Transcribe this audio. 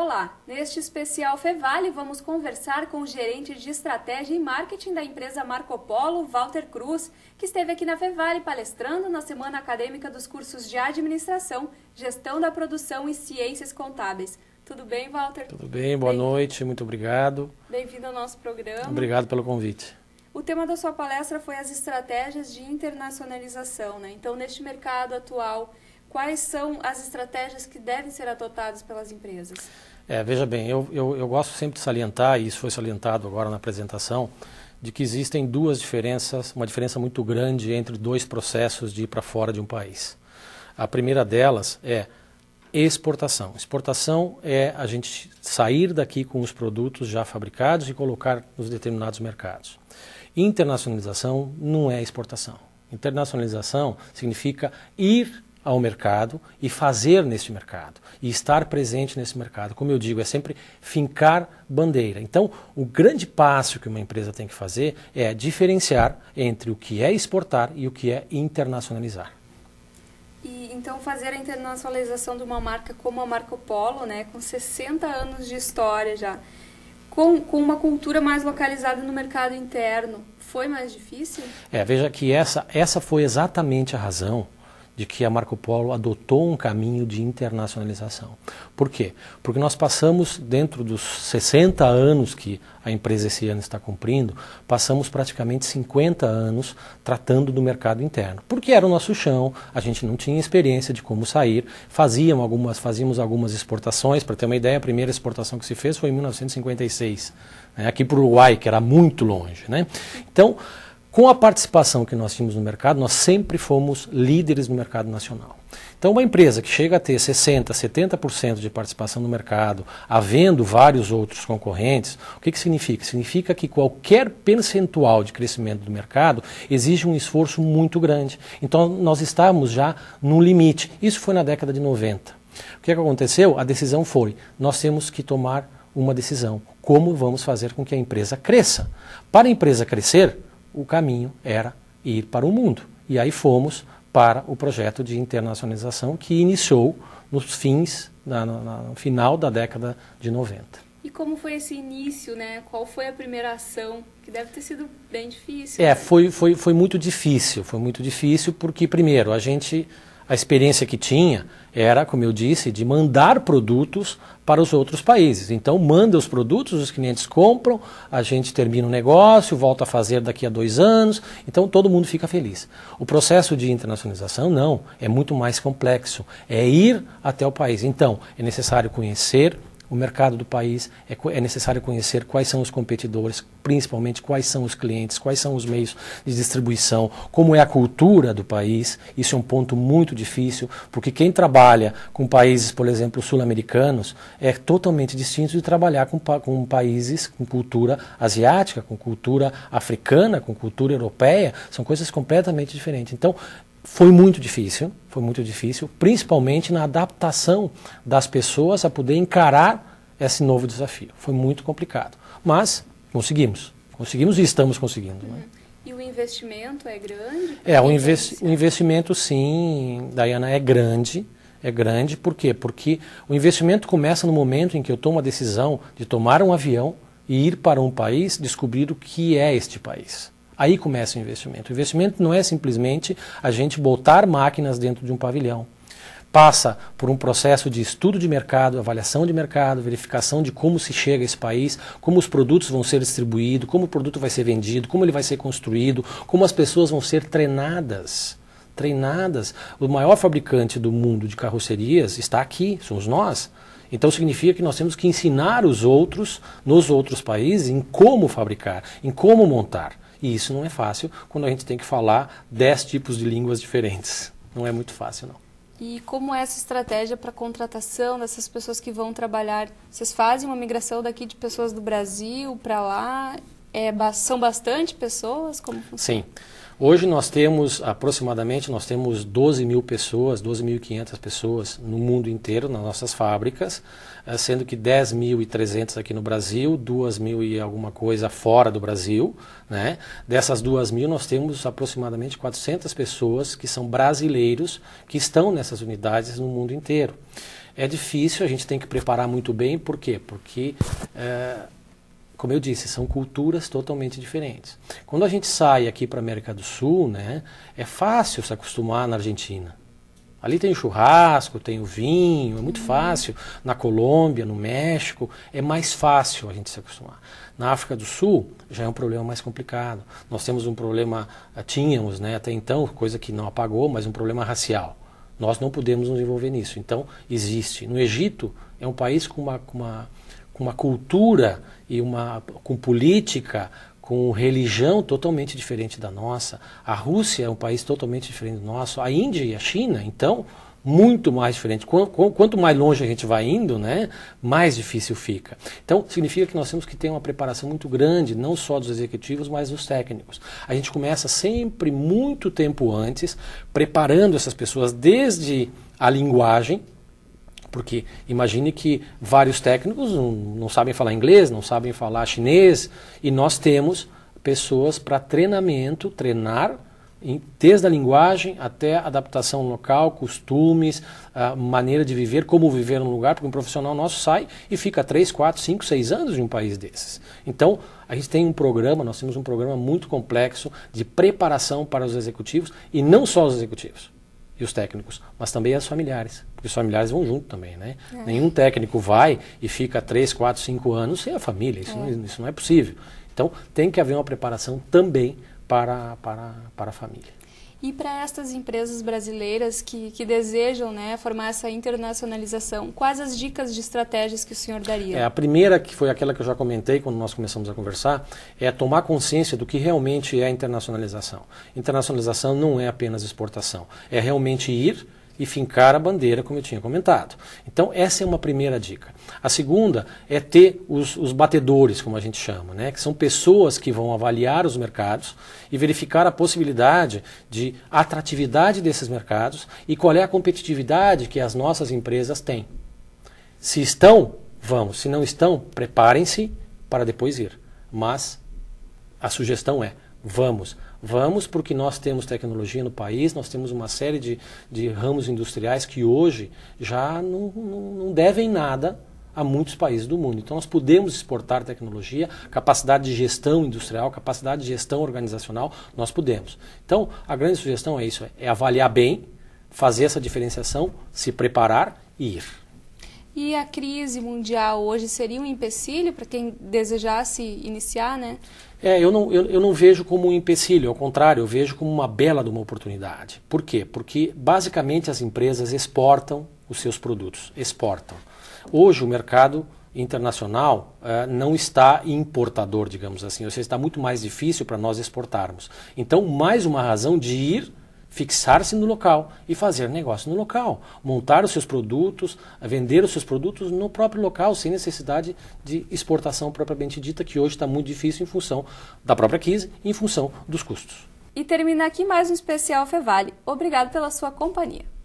Olá, neste especial Fevale vamos conversar com o gerente de estratégia e marketing da empresa Marco Polo, Walter Cruz, que esteve aqui na Fevale palestrando na Semana Acadêmica dos Cursos de Administração, Gestão da Produção e Ciências Contábeis. Tudo bem, Walter? Tudo bem, boa bem noite, muito obrigado. Bem-vindo ao nosso programa. Obrigado pelo convite. O tema da sua palestra foi as estratégias de internacionalização, né? Então, neste mercado atual quais são as estratégias que devem ser adotadas pelas empresas? É, veja bem, eu, eu, eu gosto sempre de salientar, e isso foi salientado agora na apresentação, de que existem duas diferenças, uma diferença muito grande entre dois processos de ir para fora de um país. A primeira delas é exportação. Exportação é a gente sair daqui com os produtos já fabricados e colocar nos determinados mercados. Internacionalização não é exportação. Internacionalização significa ir ao mercado e fazer neste mercado e estar presente nesse mercado. Como eu digo, é sempre fincar bandeira. Então, o grande passo que uma empresa tem que fazer é diferenciar entre o que é exportar e o que é internacionalizar. E então fazer a internacionalização de uma marca como a Marco Polo, né, com 60 anos de história já, com, com uma cultura mais localizada no mercado interno, foi mais difícil? É, veja que essa essa foi exatamente a razão de que a Marco Polo adotou um caminho de internacionalização. Por quê? Porque nós passamos, dentro dos 60 anos que a empresa esse ano está cumprindo, passamos praticamente 50 anos tratando do mercado interno. Porque era o nosso chão, a gente não tinha experiência de como sair, faziam algumas, fazíamos algumas exportações, para ter uma ideia, a primeira exportação que se fez foi em 1956, né, aqui para o Uruguai, que era muito longe. Né? Então, com a participação que nós tínhamos no mercado, nós sempre fomos líderes no mercado nacional. Então, uma empresa que chega a ter 60%, 70% de participação no mercado, havendo vários outros concorrentes, o que, que significa? Significa que qualquer percentual de crescimento do mercado exige um esforço muito grande. Então, nós estávamos já no limite. Isso foi na década de 90. O que, que aconteceu? A decisão foi: nós temos que tomar uma decisão. Como vamos fazer com que a empresa cresça? Para a empresa crescer, o caminho era ir para o mundo. E aí fomos para o projeto de internacionalização que iniciou nos fins, na, na, no final da década de 90. E como foi esse início, né? Qual foi a primeira ação? Que deve ter sido bem difícil. É, né? foi, foi, foi muito difícil, foi muito difícil porque, primeiro, a gente, a experiência que tinha era, como eu disse, de mandar produtos para os outros países. Então, manda os produtos, os clientes compram, a gente termina o negócio, volta a fazer daqui a dois anos, então todo mundo fica feliz. O processo de internacionalização, não, é muito mais complexo, é ir até o país. Então, é necessário conhecer o mercado do país, é, é necessário conhecer quais são os competidores, principalmente quais são os clientes, quais são os meios de distribuição, como é a cultura do país. Isso é um ponto muito difícil, porque quem trabalha com países, por exemplo, sul-americanos, é totalmente distinto de trabalhar com, com países com cultura asiática, com cultura africana, com cultura europeia. São coisas completamente diferentes. Então, foi muito difícil, foi muito difícil, principalmente na adaptação das pessoas a poder encarar esse novo desafio. Foi muito complicado, mas conseguimos, conseguimos e estamos conseguindo. Né? Uhum. Né? E o investimento é grande? É, o, investi o investimento sim, Dayana, é grande. É grande, por quê? Porque o investimento começa no momento em que eu tomo a decisão de tomar um avião e ir para um país descobrir o que é este país. Aí começa o investimento. O investimento não é simplesmente a gente botar máquinas dentro de um pavilhão passa por um processo de estudo de mercado, avaliação de mercado, verificação de como se chega a esse país, como os produtos vão ser distribuídos, como o produto vai ser vendido, como ele vai ser construído, como as pessoas vão ser treinadas. Treinadas. O maior fabricante do mundo de carrocerias está aqui, somos nós. Então significa que nós temos que ensinar os outros, nos outros países, em como fabricar, em como montar. E isso não é fácil quando a gente tem que falar 10 tipos de línguas diferentes. Não é muito fácil, não. E como é essa estratégia para contratação dessas pessoas que vão trabalhar? Vocês fazem uma migração daqui de pessoas do Brasil para lá? É, são bastante pessoas? Como funciona? Sim. Hoje nós temos aproximadamente nós temos 12 mil pessoas, 12.500 pessoas no mundo inteiro nas nossas fábricas, eh, sendo que 10.300 aqui no Brasil, 2 mil e alguma coisa fora do Brasil. Né? Dessas 2 mil nós temos aproximadamente 400 pessoas que são brasileiros que estão nessas unidades no mundo inteiro. É difícil, a gente tem que preparar muito bem, por quê? Porque é, como eu disse, são culturas totalmente diferentes. Quando a gente sai aqui para a América do Sul, né, é fácil se acostumar na Argentina. Ali tem o churrasco, tem o vinho, é muito fácil. Na Colômbia, no México, é mais fácil a gente se acostumar. Na África do Sul, já é um problema mais complicado. Nós temos um problema, eh, tínhamos né, até então, coisa que não apagou, mas um problema racial. Nós não podemos nos envolver nisso. Então, existe. No Egito, é um país com uma, com uma uma cultura e uma com política, com religião totalmente diferente da nossa. A Rússia é um país totalmente diferente do nosso. A Índia e a China, então, muito mais diferente. Quanto mais longe a gente vai indo, né, mais difícil fica. Então, significa que nós temos que ter uma preparação muito grande, não só dos executivos, mas dos técnicos. A gente começa sempre muito tempo antes, preparando essas pessoas desde a linguagem, porque imagine que vários técnicos não, sabem falar inglês, não sabem falar chinês, e nós temos pessoas para treinamento, treinar desde a linguagem até adaptação local, costumes, maneira de viver, como viver num lugar, porque um profissional nosso sai e fica 3, 4, 5, 6 anos em um país desses. Então, a gente tem um programa, nós temos um programa muito complexo de preparação para os executivos e não só os executivos e os técnicos, mas também as familiares, porque os familiares vão junto também, né? É. Nenhum técnico vai e fica 3, 4, 5 anos sem a família, isso, é. não, isso não é possível. Então tem que haver uma preparação também para, para, para a família e para estas empresas brasileiras que, que desejam né, formar essa internacionalização, quais as dicas de estratégias que o senhor daria? É, a primeira, que foi aquela que eu já comentei quando nós começamos a conversar, é tomar consciência do que realmente é internacionalização. Internacionalização não é apenas exportação, é realmente ir e fincar a bandeira, como eu tinha comentado. Então, essa é uma primeira dica. A segunda é ter os, os batedores, como a gente chama, né? que são pessoas que vão avaliar os mercados e verificar a possibilidade de atratividade desses mercados e qual é a competitividade que as nossas empresas têm. Se estão, vamos. Se não estão, preparem-se para depois ir. Mas a sugestão é: vamos Vamos, porque nós temos tecnologia no país, nós temos uma série de, de ramos industriais que hoje já não, não, não devem nada a muitos países do mundo. Então, nós podemos exportar tecnologia, capacidade de gestão industrial, capacidade de gestão organizacional, nós podemos. Então, a grande sugestão é isso: é avaliar bem, fazer essa diferenciação, se preparar e ir. E a crise mundial hoje seria um empecilho para quem desejasse iniciar, né? É, eu não, eu, eu não vejo como um empecilho, ao contrário, eu vejo como uma bela uma oportunidade. Por quê? Porque basicamente as empresas exportam os seus produtos, exportam. Hoje o mercado internacional uh, não está importador, digamos assim, ou seja, está muito mais difícil para nós exportarmos. Então, mais uma razão de ir fixar-se no local e fazer negócio no local, montar os seus produtos, vender os seus produtos no próprio local, sem necessidade de exportação propriamente dita, que hoje está muito difícil em função da própria crise e em função dos custos. E termina aqui mais um especial Fevale. Obrigado pela sua companhia.